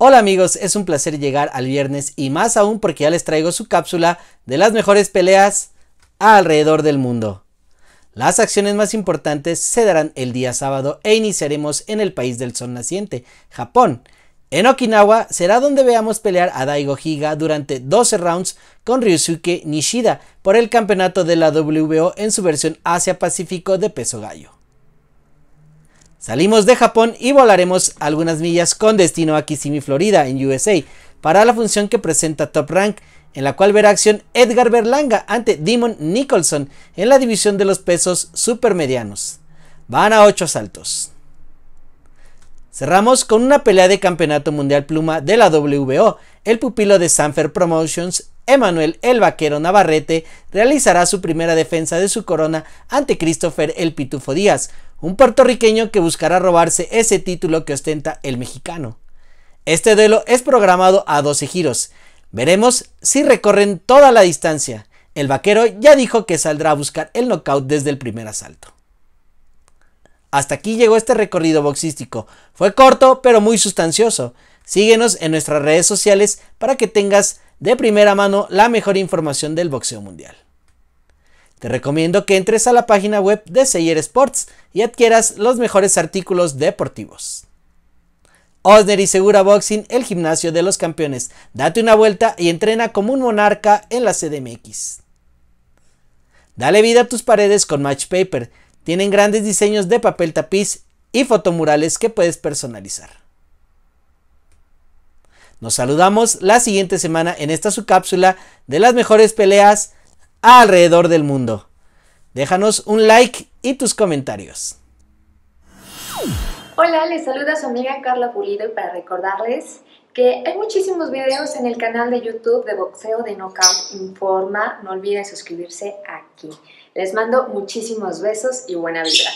Hola amigos, es un placer llegar al viernes y más aún porque ya les traigo su cápsula de las mejores peleas alrededor del mundo. Las acciones más importantes se darán el día sábado e iniciaremos en el país del sol naciente, Japón. En Okinawa será donde veamos pelear a Daigo Higa durante 12 rounds con Ryusuke Nishida por el campeonato de la WBO en su versión Asia-Pacífico de peso gallo. Salimos de Japón y volaremos algunas millas con destino a Kissimmee, Florida, en USA, para la función que presenta Top Rank, en la cual verá acción Edgar Berlanga ante Demon Nicholson en la división de los pesos supermedianos. Van a 8 saltos. Cerramos con una pelea de campeonato mundial pluma de la WBO. El pupilo de Sanfer Promotions, Emanuel el Vaquero Navarrete realizará su primera defensa de su corona ante Christopher el Pitufo Díaz, un puertorriqueño que buscará robarse ese título que ostenta el mexicano. Este duelo es programado a 12 giros. Veremos si recorren toda la distancia. El vaquero ya dijo que saldrá a buscar el knockout desde el primer asalto. Hasta aquí llegó este recorrido boxístico. Fue corto, pero muy sustancioso. Síguenos en nuestras redes sociales para que tengas de primera mano la mejor información del boxeo mundial. Te recomiendo que entres a la página web de Seyer Sports y adquieras los mejores artículos deportivos. Osner y Segura Boxing, el gimnasio de los campeones. Date una vuelta y entrena como un monarca en la CDMX. Dale vida a tus paredes con Match Paper. Tienen grandes diseños de papel tapiz y fotomurales que puedes personalizar. Nos saludamos la siguiente semana en esta su cápsula de las mejores peleas alrededor del mundo. Déjanos un like y tus comentarios. Hola, les saluda su amiga Carla Pulido y para recordarles que hay muchísimos videos en el canal de YouTube de Boxeo de Knockout Informa. No olviden suscribirse aquí. Les mando muchísimos besos y buena vibra.